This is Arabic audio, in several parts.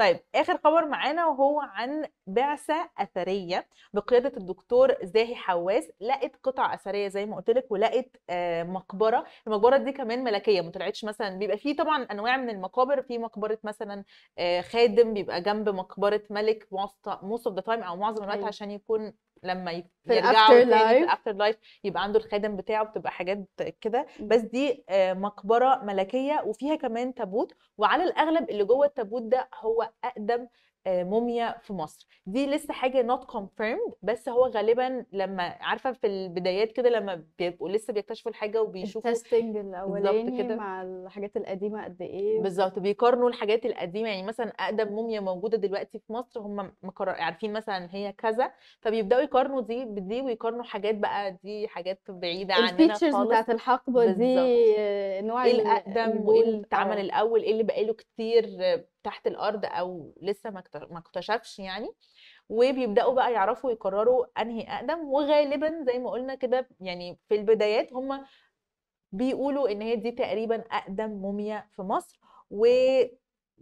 طيب اخر خبر معانا وهو عن بعثه اثريه بقياده الدكتور زاهي حواس لقت قطع اثريه زي ما قلت لك ولقت آه، مقبره المقبره دي كمان ملكيه ما طلعتش مثلا بيبقى في طبعا انواع من المقابر في مقبره مثلا آه، خادم بيبقى جنب مقبره ملك موست اوف ذا تايم او معظم الوقت أيوه. عشان يكون لما ي... يرجعوا تاني الافتر لايف يبقى عنده الخادم بتاعه بتبقى حاجات كده بس دي آه، مقبره ملكيه وفيها كمان تابوت وعلى الاغلب اللي جوه التابوت ده هو اقدم آه، موميا في مصر دي لسه حاجه نوت كونفيرمد بس هو غالبا لما عارفه في البدايات كده لما بيبقوا لسه بيكتشفوا الحاجه وبيشوفوا التستنج الاولاني كده مع الحاجات القديمه قد ايه بالظبط بيقارنوا الحاجات القديمه يعني مثلا اقدم موميا موجوده دلوقتي في مصر هم مقرر عارفين مثلا هي كذا فبيبداوا يقارنوا دي بدي ويقارنوا حاجات بقى دي حاجات بعيده عننا الفيتشرز بتاعت الحقبه دي آه، نوع ايه الاقدم وايه اللي اتعمل آه. الاول ايه اللي بقاله كتير تحت الارض او لسه ما اكتشفش يعني وبيبداوا بقى يعرفوا يقرروا انهي اقدم وغالبا زي ما قلنا كده يعني في البدايات هم بيقولوا ان هي دي تقريبا اقدم موميا في مصر و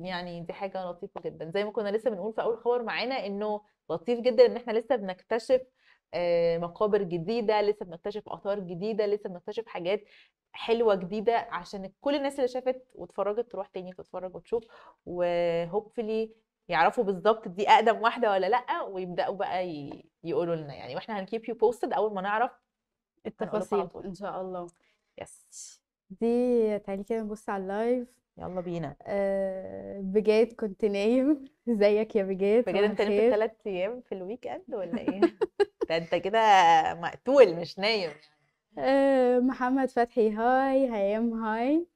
يعني دي حاجه لطيفه جدا زي ما كنا لسه بنقول في اول خبر معانا انه لطيف جدا ان احنا لسه بنكتشف آه، مقابر جديده لسه بنكتشف اثار جديده لسه بنكتشف حاجات حلوه جديده عشان كل الناس اللي شافت واتفرجت تروح تاني تتفرج وتشوف وهوبفلي يعرفوا بالظبط دي اقدم واحده ولا لا ويبداوا بقى ي... يقولوا لنا يعني واحنا هنكيب يو بوستد اول ما نعرف التفاصيل ان شاء الله يس دي تعالي كده نبص على اللايف يلا بينا أه بجد كنت نايم ازيك يا بجد بجد انت نمت ثلاث ايام في الويك اند ولا ايه؟ ده انت كده مقتول مش نايم آه، محمد فتحي هاي هيام هاي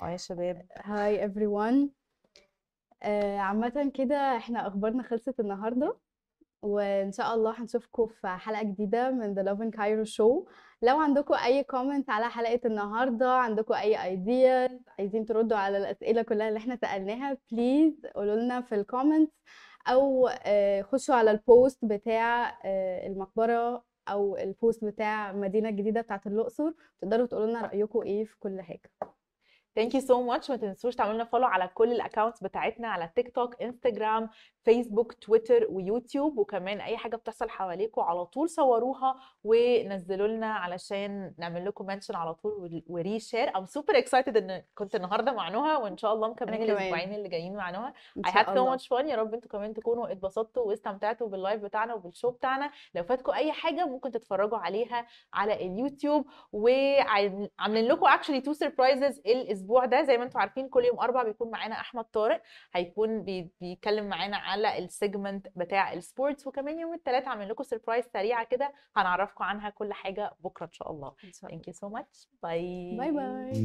هاي يا شباب هاي ايفري آه، ون عامة كده احنا اخبارنا خلصت النهارده وان شاء الله هنشوفكم في حلقه جديده من The Love in Cairo Show لو عندكم اي كومنت على حلقه النهارده عندكم اي ايديا عايزين تردوا على الاسئله كلها اللي احنا سالناها بليز قولوا لنا في الكومنت او آه، خشوا على البوست بتاع المقبره او البوست بتاع مدينه جديده بتاعه الاقصر تقدروا تقولوا لنا رايكم ايه في كل حاجه ثانك يو سو ماتش ما تنسوش تعملوا لنا فولو على كل الاكونتس بتاعتنا على تيك توك انستجرام فيسبوك تويتر ويوتيوب وكمان اي حاجه بتحصل حواليكم على طول صوروها ونزلوا لنا علشان نعمل لكم منشن على طول وري شير ام سوبر اكسايتد ان كنت النهارده مع نهى وان شاء الله مكملين الاسبوعين اللي جايين مع نهى اي هاد سو ماتش فان يا رب انتوا كمان تكونوا اتبسطتوا واستمتعتوا باللايف بتاعنا وبالشو بتاعنا لو فاتكم اي حاجه ممكن تتفرجوا عليها على اليوتيوب وعاملين لكم اكشلي تو سربرايزز الاسبوع الاسبوع ده زي ما انتم عارفين كل يوم اربع بيكون معانا احمد طارق هيكون بي... بيتكلم معانا على السيجمنت بتاع السبورتس وكمان يوم الثلاث هعمل لكم سربرايز سريعه كده هنعرفكم عنها كل حاجه بكره ان شاء الله ثانك يو سو ماتش باي باي باي